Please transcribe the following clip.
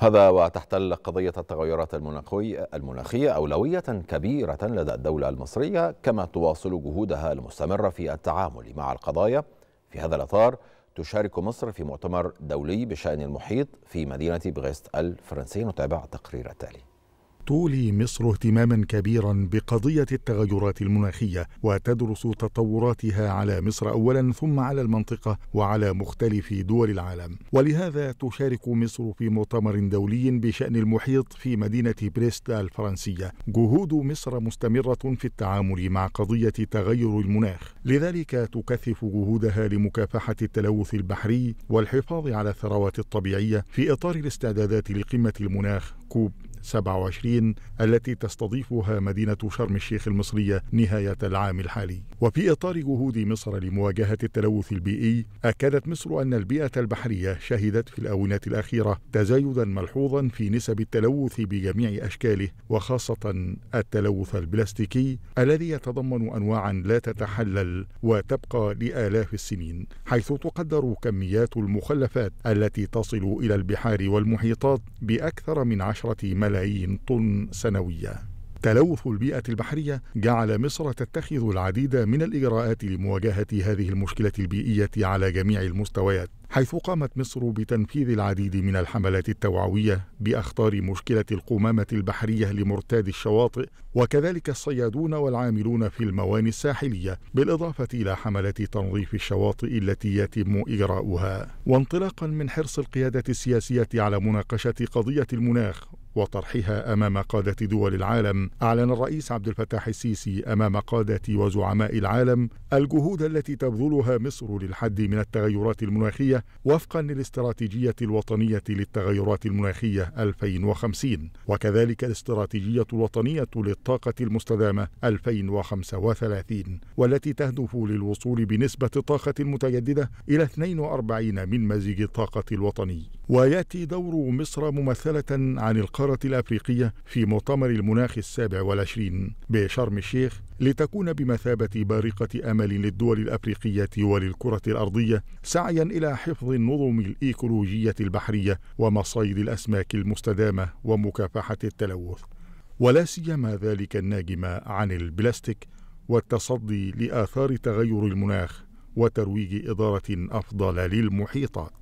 هذا وتحتل قضية التغيرات المناخية أولوية كبيرة لدى الدولة المصرية كما تواصل جهودها المستمرة في التعامل مع القضايا في هذا الإطار تشارك مصر في مؤتمر دولي بشأن المحيط في مدينة بغيست الفرنسية نتابع التقرير التالي تولي مصر اهتماما كبيرا بقضية التغيرات المناخية وتدرس تطوراتها على مصر أولا ثم على المنطقة وعلى مختلف دول العالم ولهذا تشارك مصر في مؤتمر دولي بشأن المحيط في مدينة بريست الفرنسية جهود مصر مستمرة في التعامل مع قضية تغير المناخ لذلك تكثف جهودها لمكافحة التلوث البحري والحفاظ على الثروات الطبيعية في إطار الاستعدادات لقمة المناخ كوب 27 التي تستضيفها مدينة شرم الشيخ المصرية نهاية العام الحالي وفي إطار جهود مصر لمواجهة التلوث البيئي أكدت مصر أن البيئة البحرية شهدت في الآونة الأخيرة تزايدا ملحوظا في نسب التلوث بجميع أشكاله وخاصة التلوث البلاستيكي الذي يتضمن أنواعا لا تتحلل وتبقى لآلاف السنين حيث تقدر كميات المخلفات التي تصل إلى البحار والمحيطات بأكثر من عشرة ملايين ملايين طن سنويا تلوث البيئة البحرية جعل مصر تتخذ العديد من الإجراءات لمواجهة هذه المشكلة البيئية على جميع المستويات حيث قامت مصر بتنفيذ العديد من الحملات التوعوية بأخطار مشكلة القمامة البحرية لمرتاد الشواطئ وكذلك الصيادون والعاملون في المواني الساحلية بالإضافة إلى حملات تنظيف الشواطئ التي يتم إجراؤها وانطلاقا من حرص القيادة السياسية على مناقشة قضية المناخ وطرحها امام قاده دول العالم اعلن الرئيس عبد الفتاح السيسي امام قاده وزعماء العالم الجهود التي تبذلها مصر للحد من التغيرات المناخيه وفقا للاستراتيجيه الوطنيه للتغيرات المناخيه 2050 وكذلك الاستراتيجيه الوطنيه للطاقه المستدامه 2035 والتي تهدف للوصول بنسبه الطاقه المتجدده الى 42 من مزيج الطاقه الوطني ويأتي دور مصر ممثلة عن القارة الأفريقية في مؤتمر المناخ السابع والعشرين بشرم الشيخ لتكون بمثابة بارقة أمل للدول الأفريقية وللكرة الأرضية سعيا إلى حفظ النظم الإيكولوجية البحرية ومصايد الأسماك المستدامة ومكافحة التلوث ولا سيما ذلك الناجم عن البلاستيك والتصدي لآثار تغير المناخ وترويج إدارة أفضل للمحيطات